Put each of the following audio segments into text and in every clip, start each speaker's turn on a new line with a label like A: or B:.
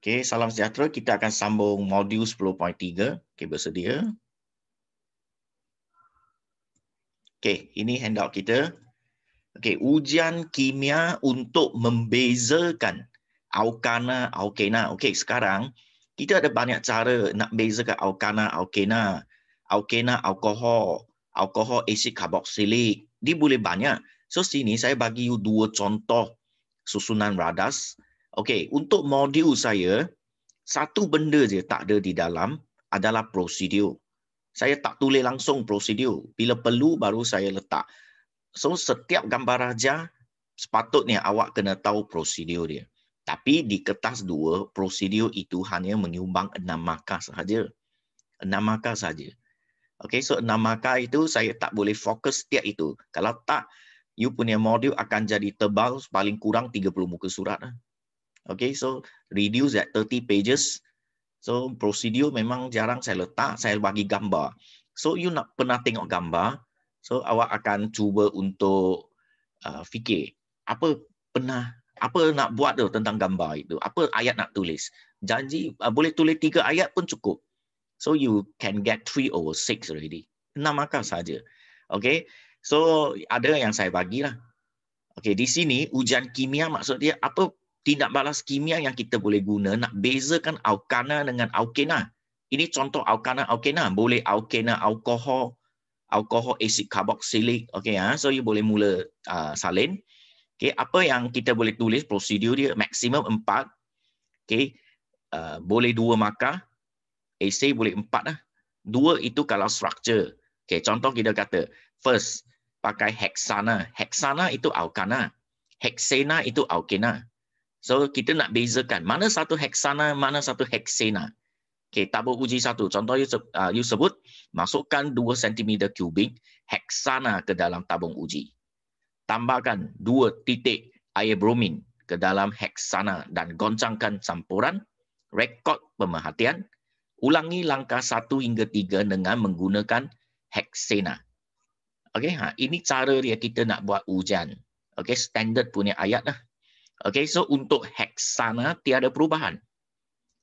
A: Okey, salam sejahtera. Kita akan sambung modul 10.3. Okey, bersedia. Hmm. Okey, ini handout kita. Okey, ujian kimia untuk membezakan alkana alkena. Okey, sekarang kita ada banyak cara nak bezakan alkana alkena. Alkena alkohol, alkohol asid karboksilik. Dia boleh banyak. So sini saya bagi you dua contoh susunan radas. Okey, untuk modul saya, satu benda je tak ada di dalam adalah prosedur. Saya tak tulis langsung prosedur. Bila perlu, baru saya letak. So, setiap gambar raja, sepatutnya awak kena tahu prosedur dia. Tapi di kertas dua, prosedur itu hanya menyumbang enam markah sahaja. Enam markah sahaja. Okay, so enam markah itu saya tak boleh fokus setiap itu. Kalau tak, you punya modul akan jadi tebal paling kurang 30 muka surat. Lah. Okay, so reduce that 30 pages. So procedure memang jarang saya letak, saya bagi gambar. So you nak pernah tengok gambar, so awak akan cuba untuk uh, fikir apa pernah apa nak buat tu tentang gambar itu, apa ayat nak tulis. Janji uh, boleh tulis tiga ayat pun cukup. So you can get three over six already. Enam markah saja. Okay, so ada yang saya bagilah. Okay, di sini ujian kimia maksud dia apa tindak balas kimia yang kita boleh guna nak bezakan alkana dengan alkena. Ini contoh alkana alkena boleh alkena alkohol alkohol asid karboksilik okey ah ha? so you boleh mula uh, salin okey apa yang kita boleh tulis prosedur dia maksimum 4 okey uh, boleh dua maka AC boleh empat lah. Dua itu kalau structure. Okay, contoh kita kata, first, pakai hexana. Hexana itu alkana. Hexena itu alkena. So kita nak bezakan mana satu heksana, mana satu heksena. Okay, tabur uji satu. Contoh you, uh, you sebut, masukkan 2 cm kubik heksana ke dalam tabung uji. Tambahkan 2 titik air bromin ke dalam heksana dan goncangkan campuran rekod pemerhatian. Ulangi langkah 1 hingga 3 dengan menggunakan heksena. Okay, ha, ini cara dia kita nak buat ujian. Okay, standard punya ayat lah. Okay, so untuk heksana tiada perubahan.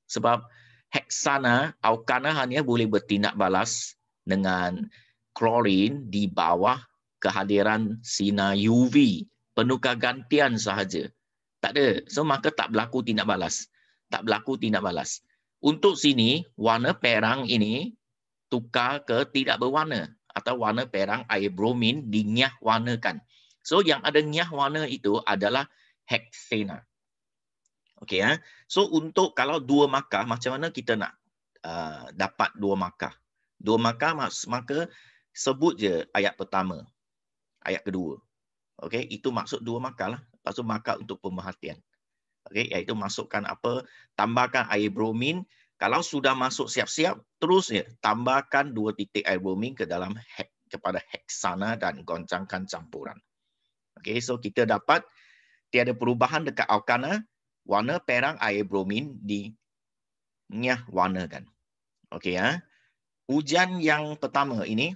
A: Sebab heksana, alkana hanya boleh bertindak balas dengan klorin di bawah kehadiran sinar UV. Penukar gantian sahaja. Tak ada. So, maka tak berlaku tindak balas. Tak berlaku tindak balas. Untuk sini, warna perang ini tukar ke tidak berwarna. Atau warna perang air bromin dinyah warnakan. So, yang ada nyah warna itu adalah heksena. Okey ya. Ah. So untuk kalau dua makah macam mana kita nak uh, dapat dua makah? Dua makah maka sebut je ayat pertama. Ayat kedua. Okey, itu maksud dua makah lah. Lepas tu untuk pemerhatian. Okey, iaitu masukkan apa? Tambahkan air bromin. Kalau sudah masuk siap-siap, terus ya, tambahkan dua titik air bromin ke dalam kepada heksana dan goncangkan campuran. Okey, so kita dapat tiada perubahan dekat alkana, warna perang air bromin di nyah warna kan. Okey ya. Ujian yang pertama ini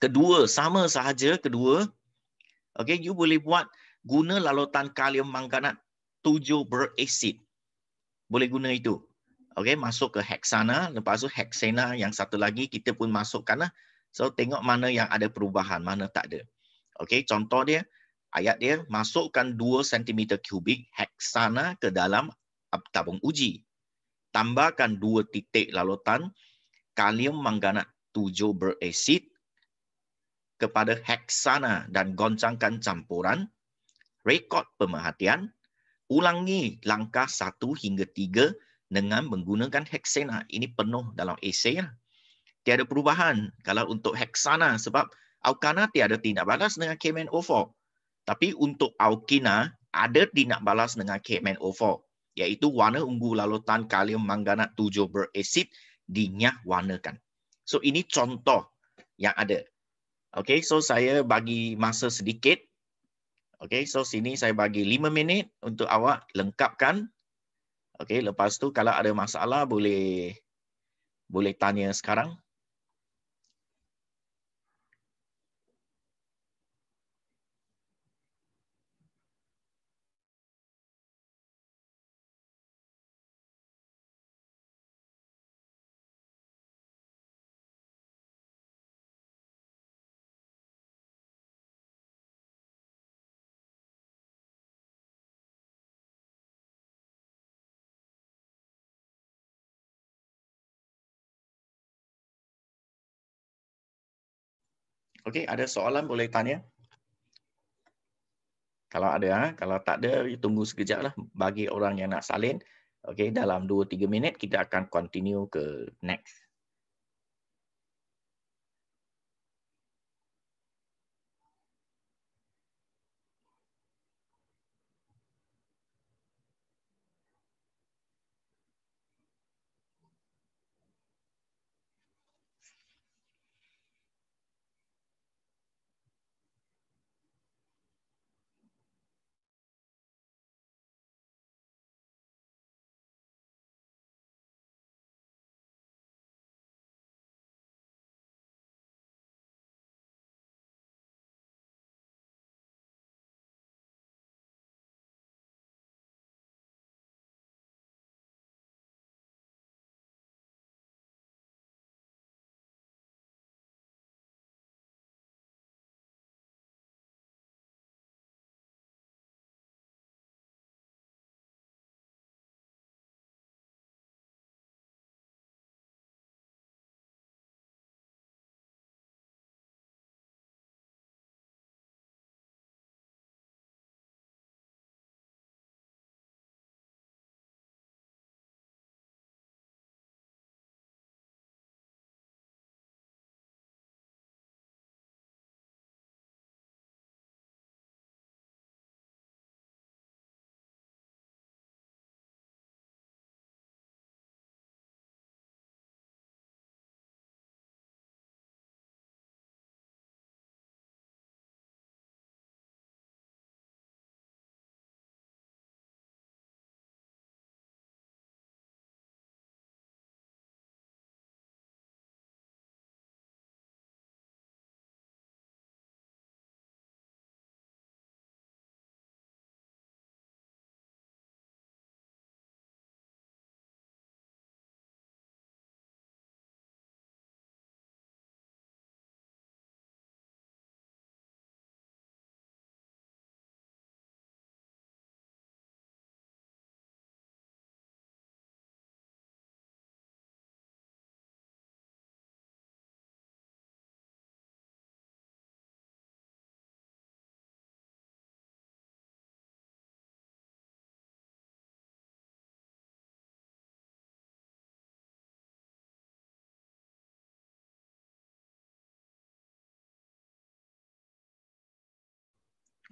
A: kedua sama sahaja kedua. Okey you boleh buat guna lalutan kalium mangganat 7 berasid. Boleh guna itu. Okey masuk ke heksana lepas tu heksena yang satu lagi kita pun masukkanlah. So tengok mana yang ada perubahan, mana tak ada. Okey contoh dia Ayat dia, masukkan 2 cm kubik heksana ke dalam tabung uji. Tambahkan 2 titik lalutan kalium manganat 7 berasid kepada heksana dan goncangkan campuran. Rekod pemerhatian. Ulangi langkah 1 hingga 3 dengan menggunakan heksana. Ini penuh dalam esay. Lah. Tiada perubahan kalau untuk heksana sebab Alkana tiada tindak balas dengan KMNO Ofor. Tapi untuk Aukina, ada tindak balas dengan Kemen O4, iaitu warna ungu lalutan kalium mangganat tujuh berasid dinyah warnakan. So ini contoh yang ada. Okay, so saya bagi masa sedikit. Okay, so sini saya bagi 5 minit untuk awak lengkapkan. Okay, lepas tu kalau ada masalah boleh boleh tanya sekarang. Okey, ada soalan boleh tanya? Kalau ada, ha? kalau tak ada, tunggu sekejap lah bagi orang yang nak salin. Okey, dalam 2-3 minit kita akan continue ke next.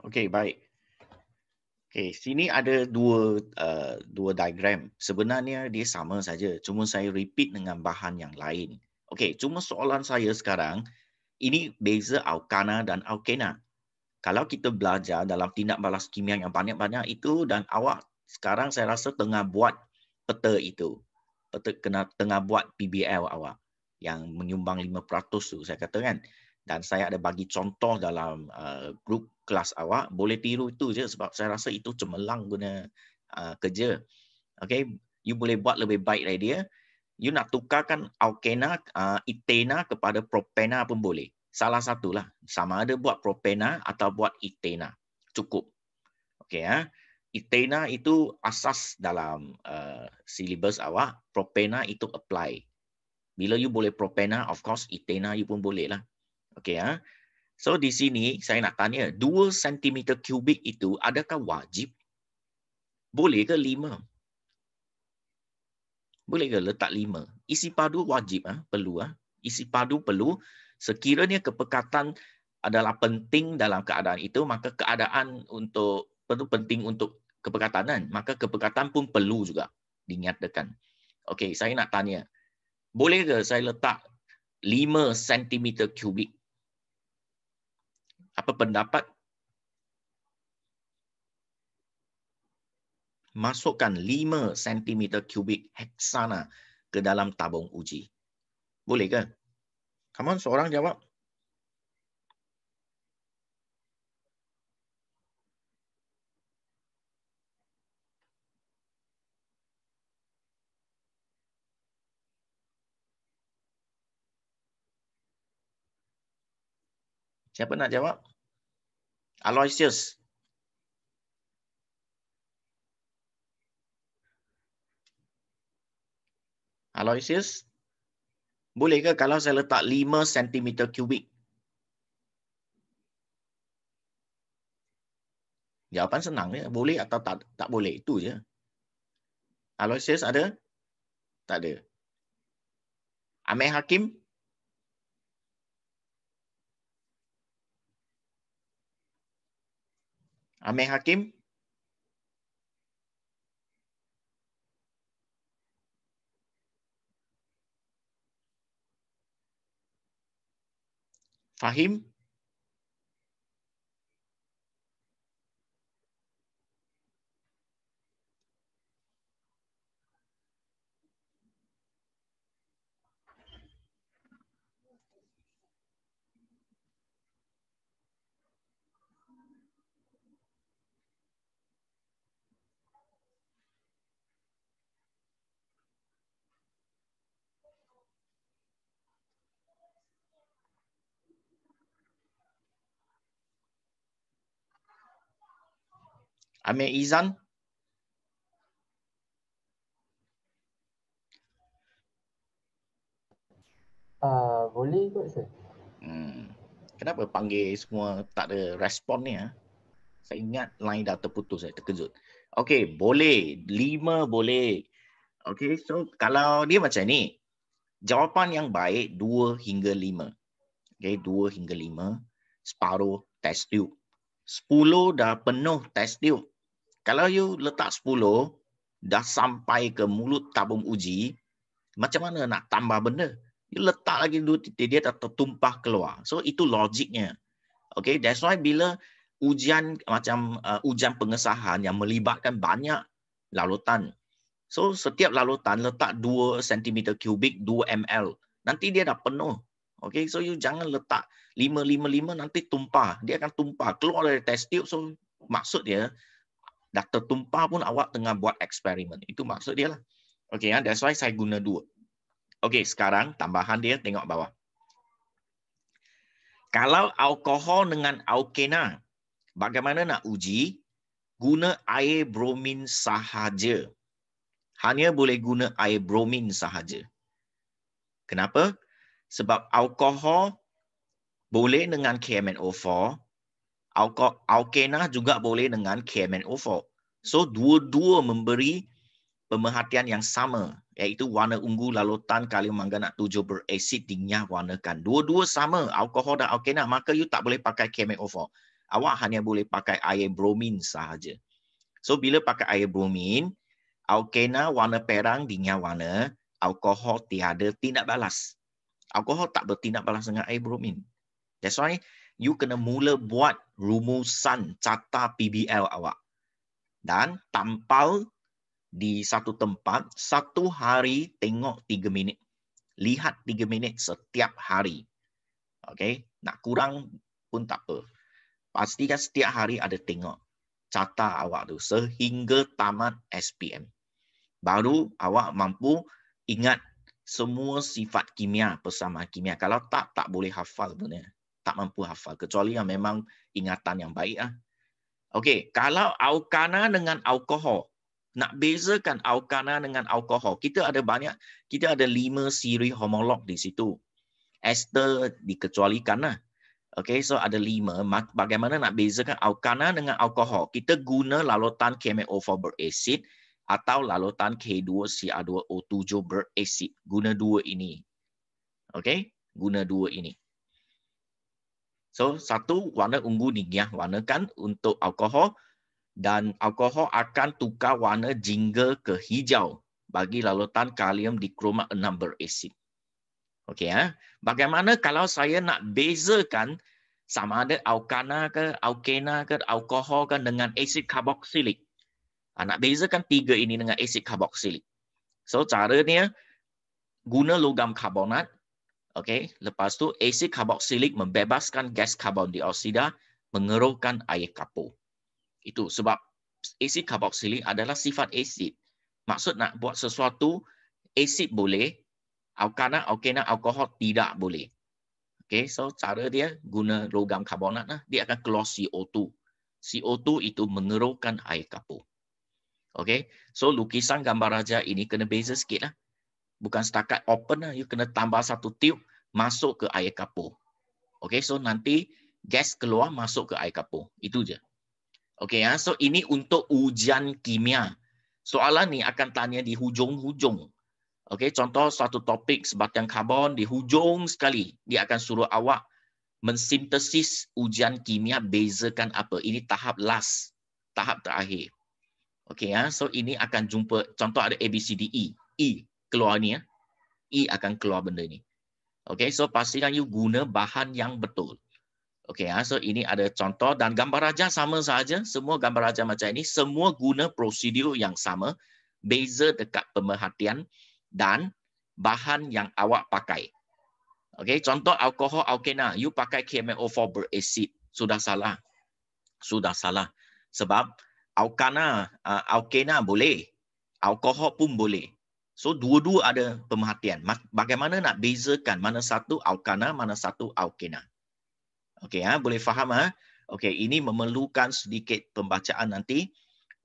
A: Okey, baik. Okey, sini ada dua uh, dua diagram. Sebenarnya dia sama saja, cuma saya repeat dengan bahan yang lain. Okey, cuma soalan saya sekarang, ini beza alkana dan alkena. Kalau kita belajar dalam tindak balas kimia yang banyak-banyak itu dan awak sekarang saya rasa tengah buat peta itu. Peta kena tengah buat PBL awak yang menyumbang 5% tu saya kata kan dan saya ada bagi contoh dalam uh, grup kelas awak boleh tiru itu je sebab saya rasa itu cemerlang guna uh, kerja okey you boleh buat lebih baik dari dia you nak tukarkan alkena uh, etena kepada propena pun boleh salah satulah sama ada buat propena atau buat etena cukup okey ya uh. etena itu asas dalam uh, syllabus awak propena itu apply bila you boleh propena of course etena you pun boleh lah Okay, ya. Ah. So di sini saya nak tanya 2 cm kubik itu adakah wajib? Boleh ke 5? Boleh ke letak 5? Isi padu wajib ah, perlu ah. Isi padu perlu sekiranya kepekatan adalah penting dalam keadaan itu maka keadaan untuk perlu penting untuk kepekatan kan? maka kepekatan pun perlu juga dinyatakan. Okey, saya nak tanya. Boleh ke saya letak 5 cm kubik apa pendapat? Masukkan 5 cm kubik heksana ke dalam tabung uji. Boleh ke? Come on, seorang jawab. Siapa nak jawab? Aloysius. Aloysius. Boleh ke kalau saya letak 5 cm kubik? Jawapan senang ya, boleh atau tak tak boleh itu je. Aloysius ada? Tak ada. Amir Hakim? Amin Hakim. Fahim. Amir Izan. Ah, uh, boleh kot saya. Hmm. Kenapa panggil semua tak ada respon ni? Ha? Saya ingat line dah terputus, saya terkejut. Okay boleh. Lima boleh. Okay so kalau dia macam ni. Jawapan yang baik, dua hingga lima. Okay dua hingga lima. Separuh test tube. Sepuluh dah penuh test tube. Kalau you letak 10, dah sampai ke mulut tabung uji, macam mana nak tambah benda? You letak lagi dua titik, dia tak tertumpah keluar. So, itu logiknya. Okay, that's why bila ujian macam uh, ujian pengesahan yang melibatkan banyak larutan. So, setiap larutan letak 2 cm kubik, 2 ml. Nanti dia dah penuh. Okay, so you jangan letak 5, 5, 5, nanti tumpah. Dia akan tumpah. Keluar dari test tube, so maksud dia, Dr. Tumpah pun awak tengah buat eksperimen. Itu maksud dia lah. Okay, ah, that's why saya guna dua. Okay, sekarang tambahan dia tengok bawah. Kalau alkohol dengan alkena, bagaimana nak uji? Guna air bromin sahaja. Hanya boleh guna air bromin sahaja. Kenapa? Sebab alkohol boleh dengan KMNO4, alkena juga boleh dengan KMNO4. So dua-dua memberi pemerhatian yang sama iaitu warna ungu lalutan kalium mangga nak tujuh berasid dinyah warnakan. Dua-dua sama alkohol dan alkena maka you tak boleh pakai KMNO4. Awak hanya boleh pakai air bromin sahaja. So bila pakai air bromin, alkena warna perang dinyah warna, alkohol tiada tindak balas. Alkohol tak bertindak balas dengan air bromin. That's why you kena mula buat rumusan carta PBL awak dan tampal di satu tempat satu hari tengok tiga minit lihat tiga minit setiap hari okay nak kurang pun tak apa pastikan setiap hari ada tengok carta awak tu sehingga tamat SPM baru awak mampu ingat semua sifat kimia bersama kimia kalau tak tak boleh hafal sebenarnya tak mampu hafal kecuali yang memang ingatan yang baik ah. Okey, kalau aukana dengan alkohol, nak bezakan aukana dengan alkohol. Kita ada banyak, kita ada lima siri homolog di situ. Ester dikecualikan lah. Okey, so ada lima. Bagaimana nak bezakan aukana dengan alkohol? Kita guna lalutan KMO4 beracid atau lalutan K2CR2O7 beracid. Guna dua ini. Okey, guna dua ini. So satu warna ungu ni ya, warna kan untuk alkohol dan alkohol akan tukar warna jingga ke hijau bagi larutan kalium dikromat 6 berasid. Okay ya. Bagaimana kalau saya nak bezakan sama ada alkana ke alkena ke alkohol ke dengan asid karboksilik? Anak ha, beza kan tiga ini dengan asid karboksilik. So cara caranya guna logam karbonat Okey, lepas tu asid karboksilik membebaskan gas karbon dioksida mengeruhkan air kapur. Itu sebab asid karboksilik adalah sifat asid. Maksud nak buat sesuatu asid boleh, alkana alkena alkohol tidak boleh. Okey, so cara dia guna logam karbonat lah, dia akan keluar CO2. CO2 itu mengeruhkan air kapur. Okey, so lukisan gambar raja ini kena beza sikit lah bukan setakat open lah, you kena tambah satu tube masuk ke air kapur. Okey, so nanti gas keluar masuk ke air kapur. Itu je. Okay, ya. So ini untuk ujian kimia. Soalan ni akan tanya di hujung-hujung. Okay, contoh satu topik sebatang karbon di hujung sekali dia akan suruh awak mensintesis ujian kimia bezakan apa. Ini tahap last, tahap terakhir. Okay, ya, so ini akan jumpa contoh ada ABCDE. E, e keluar ni ya. E akan keluar benda ni. Okay, so pastikan you guna bahan yang betul. Okay, ah, so ini ada contoh dan gambar raja sama saja. Semua gambar raja macam ini, semua guna prosedur yang sama. Beza dekat pemerhatian dan bahan yang awak pakai. Okay, contoh alkohol alkena, you pakai KMO4 berasid. Sudah salah. Sudah salah. Sebab alkana, ah, alkena boleh. Alkohol pun boleh. So dua-dua ada pemerhatian. Bagaimana nak bezakan mana satu alkana, mana satu alkena. Okey ha? boleh faham ah. Ha? Okey, ini memerlukan sedikit pembacaan nanti.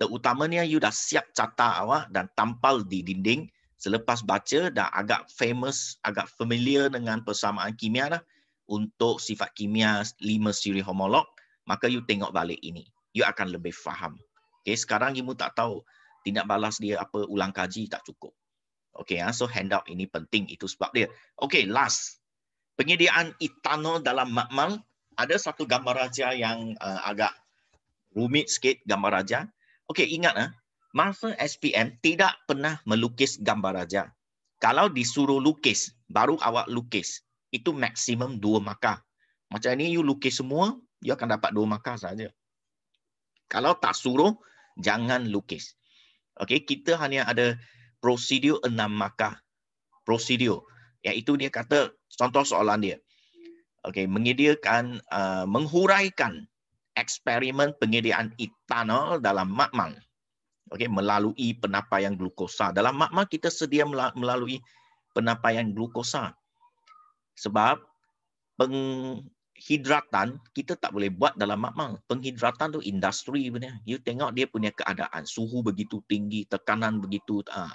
A: Terutamanya you dah siap catat awak dan tampal di dinding selepas baca dah agak famous, agak familiar dengan persamaan kimia lah untuk sifat kimia lima siri homolog, maka you tengok balik ini. You akan lebih faham. Okey, sekarang you tak tahu tindak balas dia apa ulang kaji tak cukup. Okay, ya. so handout ini penting itu sebab dia. Okay, last. Penyediaan etanol dalam makmal. Ada satu gambar raja yang uh, agak rumit sikit gambar raja. Okay, ingat. Uh, Marvel SPM tidak pernah melukis gambar raja. Kalau disuruh lukis, baru awak lukis. Itu maksimum dua markah. Macam ini, you lukis semua, you akan dapat dua markah saja. Kalau tak suruh, jangan lukis. Okay, kita hanya ada prosedur enam markah. Prosedur. Iaitu dia kata, contoh soalan dia. Okay, menyediakan, uh, menghuraikan eksperimen penyediaan etanol dalam makmal. Okay, melalui penapaian glukosa. Dalam makmal kita sedia melalui penapaian glukosa. Sebab penghidratan kita tak boleh buat dalam makmal. Penghidratan tu industri punya. You tengok dia punya keadaan. Suhu begitu tinggi, tekanan begitu uh,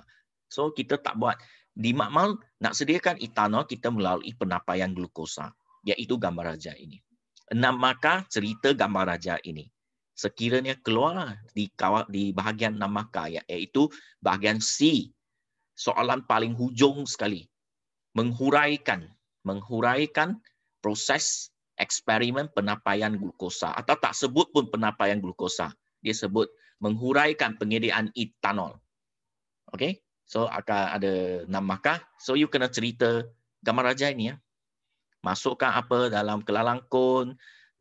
A: So kita tak buat. Di makmal nak sediakan etanol kita melalui penapaian glukosa. Iaitu gambar raja ini. Enam markah cerita gambar raja ini. Sekiranya keluar di, kawal, di bahagian enam markah iaitu bahagian C. Soalan paling hujung sekali. Menghuraikan menghuraikan proses eksperimen penapaian glukosa atau tak sebut pun penapaian glukosa dia sebut menghuraikan penyediaan etanol okey So akan ada enam markah. So you kena cerita gambar raja ini ya. Masukkan apa dalam kelalang kon,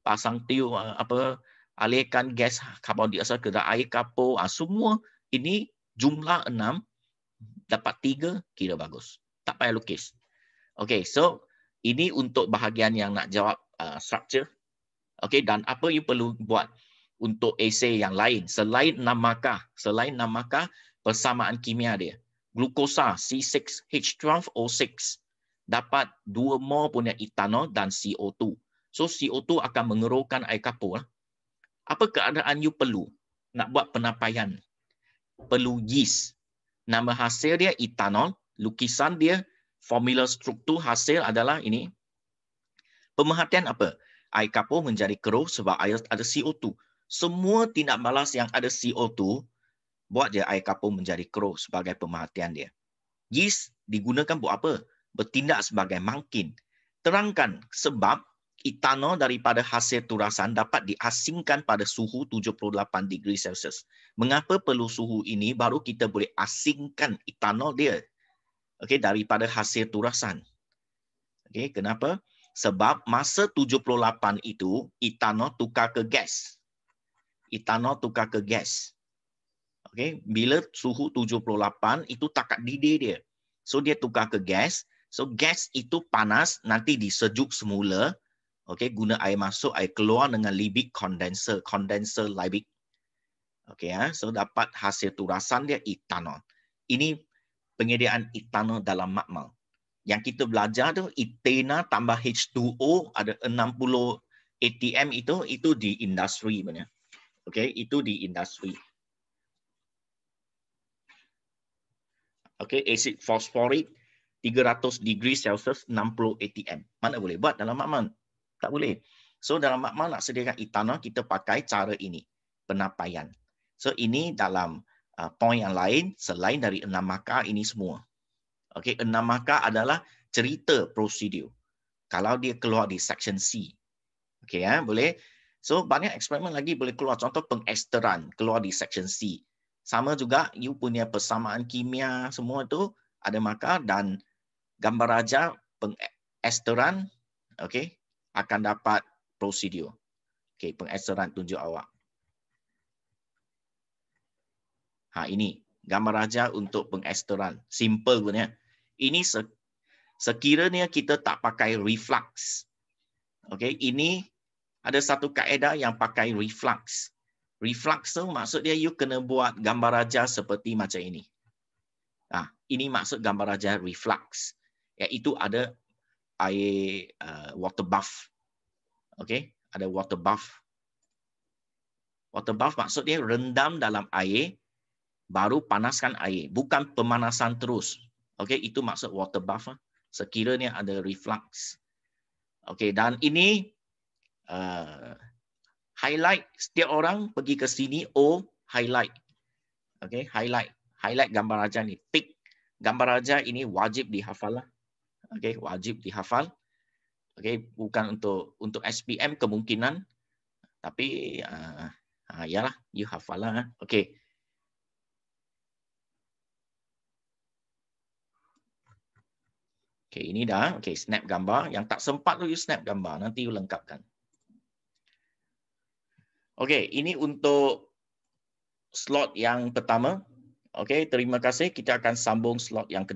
A: pasang tiup eh, apa, alihkan gas karbon dioksida ke dalam air kapur, ha, semua ini jumlah enam dapat tiga kira bagus. Tak payah lukis. Okay, so ini untuk bahagian yang nak jawab uh, structure. Okay, dan apa you perlu buat untuk essay yang lain selain enam markah, selain enam markah persamaan kimia dia glukosa C6H12O6 dapat dua mol punya etanol dan CO2. So CO2 akan mengeruhkan air kapur. Apa keadaan you perlu nak buat penapaian? Perlu yeast. Nama hasil dia etanol. Lukisan dia, formula struktur hasil adalah ini. Pemerhatian apa? Air kapur menjadi keruh sebab air ada CO2. Semua tindak balas yang ada CO2 buat dia air kapur menjadi keruh sebagai pemerhatian dia. Yeast digunakan buat apa? Bertindak sebagai mangkin. Terangkan sebab etanol daripada hasil turasan dapat diasingkan pada suhu 78 darjah Celsius. Mengapa perlu suhu ini baru kita boleh asingkan etanol dia okay, daripada hasil turasan. Okay, kenapa? Sebab masa 78 itu, etanol tukar ke gas. Etanol tukar ke gas. Okay, bila suhu 78 itu takat kat didih dia. So dia tukar ke gas. So gas itu panas nanti disejuk semula. Okay, guna air masuk, air keluar dengan libik condenser, condenser libik. Okay, ya. so dapat hasil turasan dia etanol. Ini penyediaan etanol dalam makmal. Yang kita belajar tu etena tambah H2O ada 60 ATM itu itu di industri mana? Okay, itu di industri. okay, asid fosforik, 300 degree Celsius 60 atm. Mana boleh buat dalam makmal? Tak boleh. So dalam makmal nak sediakan etanol kita pakai cara ini, penapaian. So ini dalam uh, poin yang lain selain dari enam makar ini semua. Okay, enam makar adalah cerita prosedur. Kalau dia keluar di section C. okay ya, boleh. So banyak eksperimen lagi boleh keluar contoh pengesteran keluar di section C sama juga you punya persamaan kimia semua tu ada maka dan gambar raja pengesteran okey akan dapat prosedur okey pengesteran tunjuk awak ha ini gambar raja untuk pengesteran simple punya. ini sekiranya kita tak pakai reflux okey ini ada satu kaedah yang pakai reflux Reflux tu maksud dia you kena buat gambar raja seperti macam ini. Ah, ini maksud gambar raja reflux. Iaitu ada air uh, water buff, Okey, ada water buff. Water buff maksud dia rendam dalam air baru panaskan air, bukan pemanasan terus. Okey, itu maksud water bath. Lah. Sekiranya ada reflux. Okey, dan ini uh, highlight setiap orang pergi ke sini O oh, highlight. Okay, highlight. Highlight gambar raja ni. Pick gambar raja ini wajib dihafal lah. Okay, wajib dihafal. Okay, bukan untuk untuk SPM kemungkinan. Tapi uh, uh, ya lah, you hafal lah. Ah. Okay. Okay, ini dah. Okay, snap gambar. Yang tak sempat tu, you snap gambar. Nanti you lengkapkan. Okey, ini untuk slot yang pertama. Okey, terima kasih. Kita akan sambung slot yang kedua.